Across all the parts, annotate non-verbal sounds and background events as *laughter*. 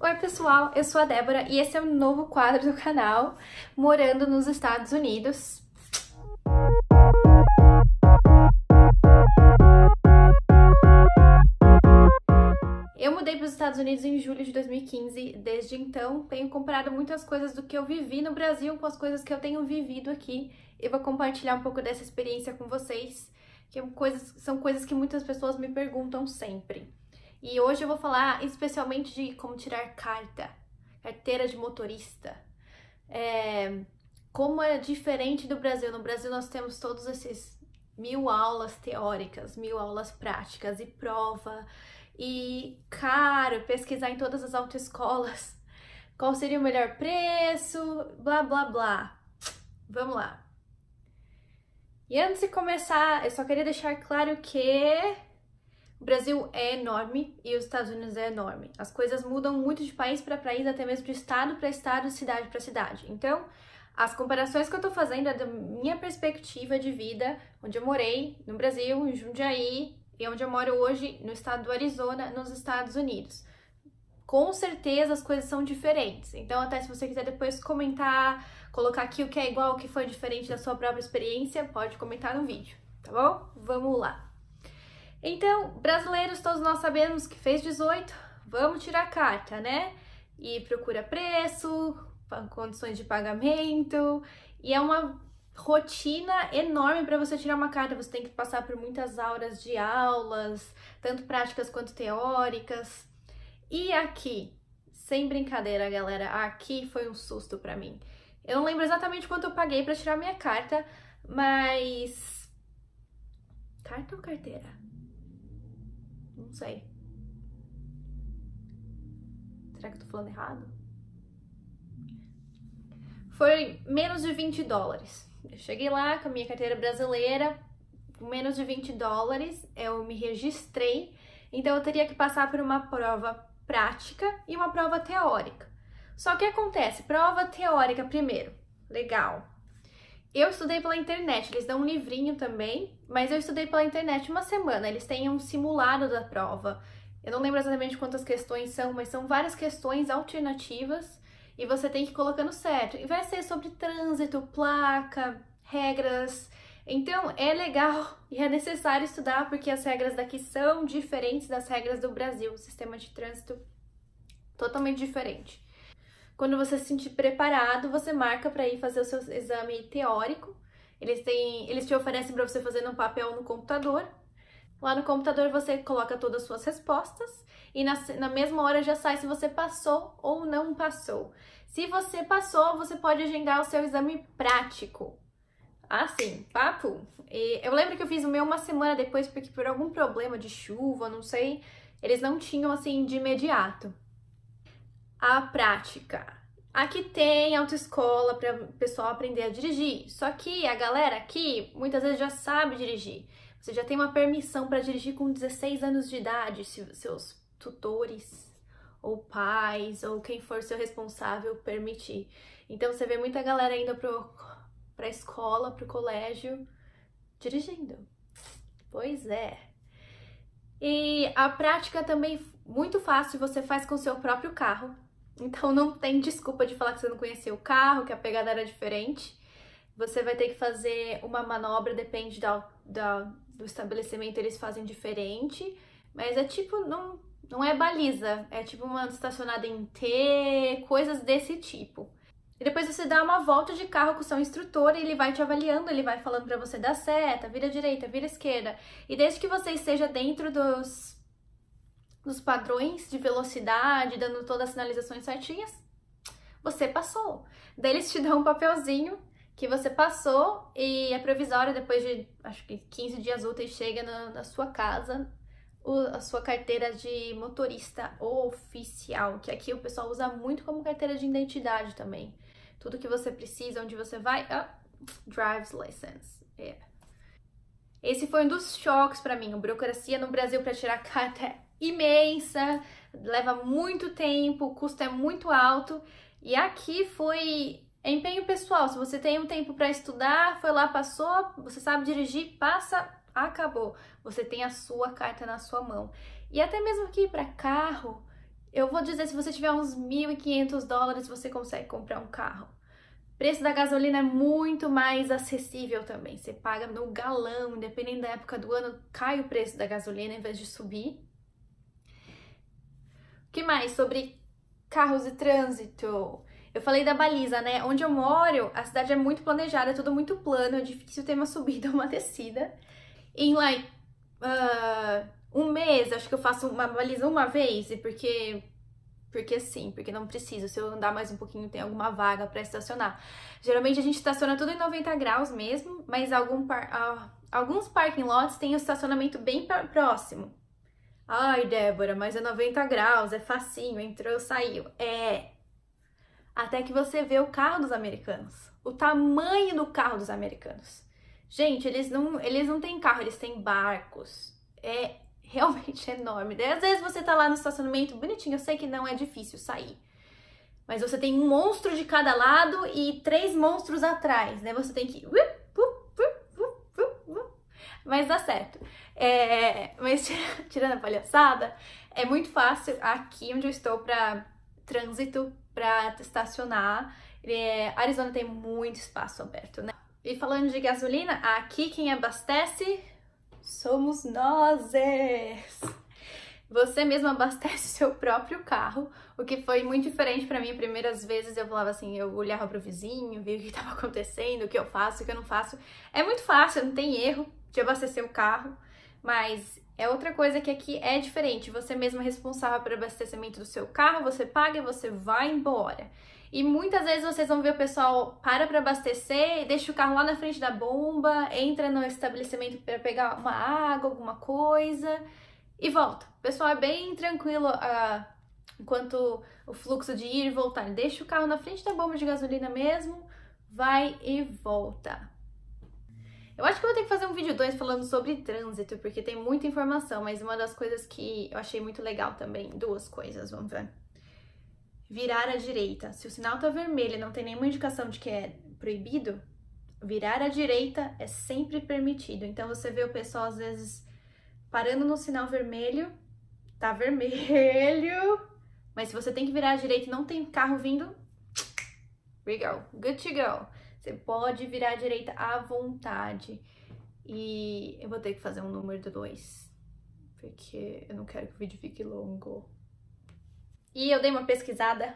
Oi, pessoal, eu sou a Débora e esse é o um novo quadro do canal Morando nos Estados Unidos. Eu mudei para os Estados Unidos em julho de 2015. Desde então, tenho comprado muitas coisas do que eu vivi no Brasil com as coisas que eu tenho vivido aqui. Eu vou compartilhar um pouco dessa experiência com vocês, que é são coisas que muitas pessoas me perguntam sempre. E hoje eu vou falar especialmente de como tirar carta, carteira de motorista. É, como é diferente do Brasil. No Brasil nós temos todos esses mil aulas teóricas, mil aulas práticas e prova. E caro, pesquisar em todas as autoescolas *laughs* qual seria o melhor preço, blá blá blá. Vamos lá. E antes de começar, eu só queria deixar claro que o Brasil é enorme e os Estados Unidos é enorme. As coisas mudam muito de país para país, até mesmo de estado para estado, cidade para cidade. Então, as comparações que eu estou fazendo é da minha perspectiva de vida, onde eu morei no Brasil, em Jundiaí, e onde eu moro hoje, no estado do Arizona, nos Estados Unidos. Com certeza as coisas são diferentes. Então, até se você quiser depois comentar, colocar aqui o que é igual, o que foi diferente da sua própria experiência, pode comentar no vídeo, tá bom? Vamos lá! Então, brasileiros, todos nós sabemos que fez 18, vamos tirar a carta, né? E procura preço, condições de pagamento, e é uma rotina enorme para você tirar uma carta. Você tem que passar por muitas aulas de aulas, tanto práticas quanto teóricas. E aqui, sem brincadeira, galera, aqui foi um susto para mim. Eu não lembro exatamente quanto eu paguei para tirar minha carta, mas carta ou carteira? Não sei. Será que eu tô falando errado? Foi menos de 20 dólares. Eu cheguei lá com a minha carteira brasileira, com menos de 20 dólares, eu me registrei, então eu teria que passar por uma prova prática e uma prova teórica. Só que acontece, prova teórica primeiro, legal, eu estudei pela internet, eles dão um livrinho também, mas eu estudei pela internet uma semana, eles têm um simulado da prova. Eu não lembro exatamente quantas questões são, mas são várias questões alternativas e você tem que ir colocando certo. E vai ser sobre trânsito, placa, regras. Então é legal *laughs* e é necessário estudar porque as regras daqui são diferentes das regras do Brasil, o sistema de trânsito totalmente diferente. Quando você se sentir preparado, você marca para ir fazer o seu exame teórico. Eles têm, eles te oferecem para você fazer num papel no computador. Lá no computador você coloca todas as suas respostas e na, na mesma hora já sai se você passou ou não passou. Se você passou, você pode agendar o seu exame prático. Assim, papo. E eu lembro que eu fiz o meu uma semana depois, porque por algum problema de chuva, não sei, eles não tinham assim de imediato a prática. Aqui tem autoescola para o pessoal aprender a dirigir. Só que a galera aqui muitas vezes já sabe dirigir. Você já tem uma permissão para dirigir com 16 anos de idade, se seus tutores ou pais ou quem for seu responsável permitir. Então você vê muita galera indo para a escola, para o colégio, dirigindo. Pois é. E a prática também muito fácil, você faz com seu próprio carro. Então não tem desculpa de falar que você não conhecia o carro, que a pegada era diferente. Você vai ter que fazer uma manobra, depende da, da, do estabelecimento, eles fazem diferente. Mas é tipo, não, não é baliza, é tipo uma estacionada em T, coisas desse tipo. E depois você dá uma volta de carro com o seu instrutor e ele vai te avaliando, ele vai falando para você dar seta, vira direita, vira esquerda. E desde que você esteja dentro dos nos padrões de velocidade, dando todas as sinalizações certinhas, você passou. Daí eles te dão um papelzinho que você passou e é provisório, depois de acho que 15 dias úteis, chega na, na sua casa o, a sua carteira de motorista oficial, que aqui o pessoal usa muito como carteira de identidade também. Tudo que você precisa, onde você vai, oh, driver's license. Yeah. Esse foi um dos choques para mim, a burocracia no Brasil para tirar *laughs* carteira imensa, leva muito tempo, o custo é muito alto. E aqui foi empenho pessoal. Se você tem um tempo para estudar, foi lá, passou, você sabe dirigir, passa, acabou. Você tem a sua carta na sua mão. E até mesmo aqui para carro, eu vou dizer, se você tiver uns 1.500 dólares, você consegue comprar um carro. Preço da gasolina é muito mais acessível também. Você paga no galão, dependendo da época do ano, cai o preço da gasolina em vez de subir que mais sobre carros e trânsito? Eu falei da baliza, né? Onde eu moro, a cidade é muito planejada, é tudo muito plano, é difícil ter uma *laughs* subida ou uma descida. Em, like, uh, um mês, acho que eu faço uma baliza uma vez, e porque porque sim, porque não preciso. Se eu andar mais um pouquinho, tem alguma vaga para estacionar. Geralmente a gente estaciona tudo em 90 graus mesmo, mas algum par... Ah, alguns parking lots têm o estacionamento bem próximo. Ai, Débora, mas é 90 graus, é facinho, entrou, saiu. É. Até que você vê o carro dos americanos. O tamanho do carro dos americanos. Gente, eles não, eles não têm carro, eles têm barcos. É realmente *laughs* enorme. Daí, às vezes você tá lá no estacionamento, bonitinho, eu sei que não é difícil sair. Mas você tem um monstro de cada lado e três monstros atrás, né? Você tem que mas dá certo. É, mas *laughs* tirando a palhaçada, é muito fácil aqui onde eu estou para trânsito, para estacionar. É, Arizona tem muito espaço aberto, né? E falando de gasolina, aqui quem abastece somos nós! Você mesmo abastece *laughs* seu próprio carro, o que foi muito diferente para mim. Primeiras vezes eu falava assim, eu olhava pro vizinho, via o que estava *laughs* acontecendo, o que eu faço, o que eu não faço. É muito fácil, não tem erro de abastecer o carro, mas é outra coisa que aqui é diferente. Você mesmo é responsável pelo abastecimento do seu carro, você paga e você vai embora. E muitas vezes vocês vão ver o pessoal para para abastecer, deixa o carro lá na frente da bomba, entra no estabelecimento para pegar uma água, alguma coisa e volta. pessoal é bem tranquilo uh, enquanto o fluxo de ir e voltar. Deixa o carro na frente da bomba de gasolina mesmo, vai e volta. Eu acho que eu vou ter que fazer um vídeo 2 falando sobre trânsito, porque tem muita informação, mas uma das coisas que eu achei muito legal também, duas coisas, vamos ver. Virar à direita. Se o sinal tá vermelho e não tem nenhuma indicação de que é proibido, virar à direita é sempre permitido. Então você vê o pessoal às vezes Parando no sinal vermelho, tá vermelho. Mas se você tem que virar à direita e não tem carro vindo, we go, good to go. Você pode virar à direita à vontade. E eu vou ter que fazer um número dois, porque eu não quero que o vídeo fique longo. E eu dei uma pesquisada.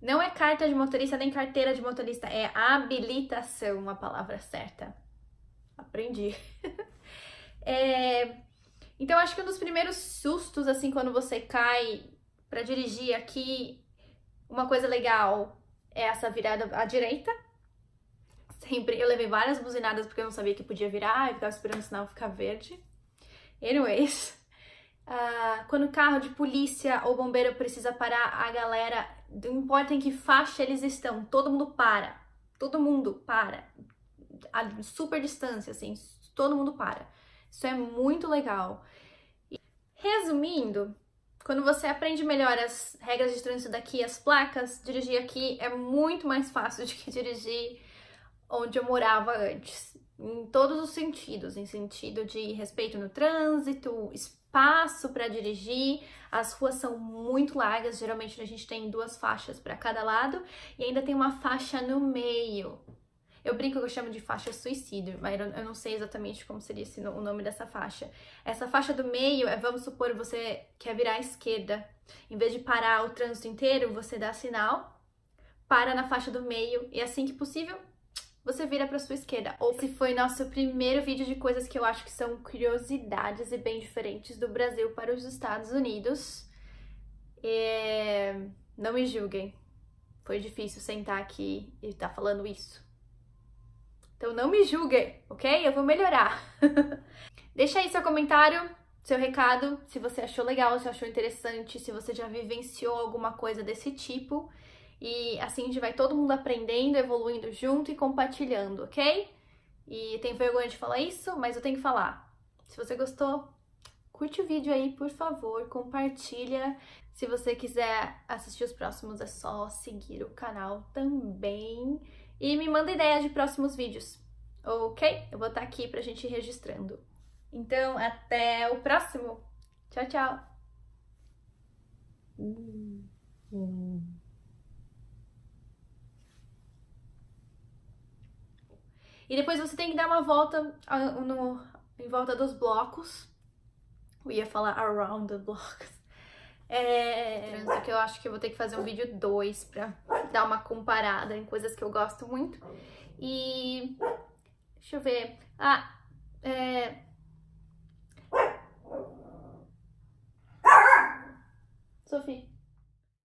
Não é carta de motorista nem carteira de motorista, é habilitação a palavra certa. Aprendi. *laughs* é, então, acho que um dos primeiros sustos, assim, quando você cai para dirigir aqui, uma coisa legal é essa virada à direita. Sempre eu levei várias buzinadas porque eu não sabia que podia virar e ficava esperando o sinal ficar verde. Anyways, uh, *laughs* quando o carro de polícia ou bombeiro precisa parar, a galera, não importa em que faixa eles estão, todo mundo para. Todo mundo para. A super distância, assim, todo mundo para. Isso é muito legal. Resumindo, quando você aprende melhor as regras de trânsito daqui, as placas, dirigir aqui é muito mais fácil *laughs* do que dirigir onde eu morava antes. Em todos os sentidos, em sentido de respeito no trânsito, espaço para dirigir, as ruas são muito largas, geralmente a gente tem duas faixas para cada lado e ainda tem uma faixa no meio eu brinco que eu chamo de faixa suicídio, mas eu não sei exatamente como seria esse, o nome dessa faixa. Essa faixa do meio é, vamos supor, você quer virar à esquerda. Em vez de parar o trânsito inteiro, você dá sinal, para na faixa do meio e assim que possível, você vira para sua esquerda. Ou se foi nosso primeiro vídeo de coisas que eu acho que são curiosidades e bem diferentes do Brasil para os Estados Unidos. É, não me julguem. Foi difícil sentar aqui e estar tá falando isso. Então não me julguem, ok? Eu vou melhorar. *laughs* Deixa aí seu comentário, seu recado, se você achou legal, se achou interessante, se você já vivenciou alguma coisa desse tipo. E assim a gente vai todo mundo aprendendo, evoluindo junto e compartilhando, ok? E tem vergonha de falar isso, mas eu tenho que falar. Se você gostou, curte o vídeo aí, por favor, compartilha. Se você quiser assistir os próximos, é só seguir o canal também. E me manda ideias de próximos vídeos, ok? Eu vou estar tá aqui pra gente ir registrando. Então, até o próximo. Tchau, tchau. E depois você tem que dar uma volta ah, no, em volta dos blocos. Eu ia falar around the blocks. É, que eu acho que eu vou ter que fazer um vídeo 2 pra dar uma comparada em coisas que eu gosto muito. E. Deixa eu ver. Ah, é. Sophie.